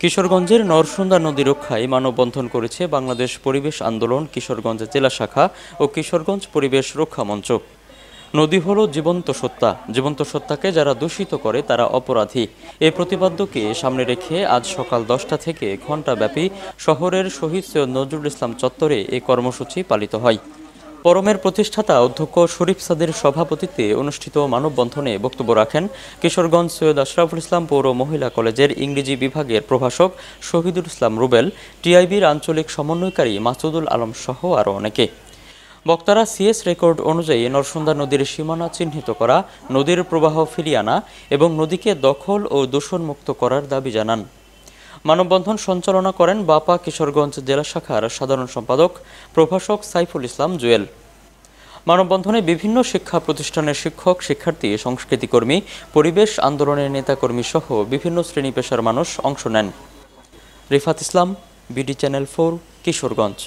কিশোরগঞ্জের নরসুন্দা নদী রক্ষায় মানববন্ধন করেছে বাংলাদেশ পরিবেশ আন্দোলন কিশোরগঞ্জ জেলা শাখা ও কিশোরগঞ্জ পরিবেশ রক্ষা মঞ্চ নদী হলো জীবন্ত সত্তা জীবন্ত সত্তাকে যারা দূষিত করে তারা অপরাধী এ প্রতিপাদ্যকে সামনে রেখে আজ সকাল দশটা থেকে ঘণ্টাব্যাপী শহরের শহীদ সৈয়দ নজরুল ইসলাম চত্বরে এ কর্মসূচি পালিত হয় পরমের প্রতিষ্ঠাতা অধ্যক্ষ শরীফ সাদের সভাপতিত্বে অনুষ্ঠিত মানববন্ধনে বক্তব্য রাখেন কিশোরগঞ্জ সৈয়দ আশরাফুল ইসলাম পৌর মহিলা কলেজের ইংরেজি বিভাগের প্রভাষক শহীদুল ইসলাম রুবেল টিআইবির আঞ্চলিক সমন্বয়কারী মাসুদুল আলম সহ আরও অনেকে বক্তারা সিএস রেকর্ড অনুযায়ী নরসুন্দা নদীর সীমানা চিহ্নিত করা নদীর প্রবাহ ফিরিয়ে আনা এবং নদীকে দখল ও দূষণমুক্ত করার দাবি জানান মানববন্ধন সঞ্চালনা করেন বাপা কিশোরগঞ্জ জেলা শাখার সাধারণ সম্পাদক প্রভাষক সাইফুল ইসলাম জুয়েল মানববন্ধনে বিভিন্ন শিক্ষা প্রতিষ্ঠানের শিক্ষক শিক্ষার্থী সংস্কৃতিকর্মী পরিবেশ আন্দোলনের নেতাকর্মী সহ বিভিন্ন শ্রেণী পেশার মানুষ অংশ নেন Rifat Islam BD channel four Kishoreganj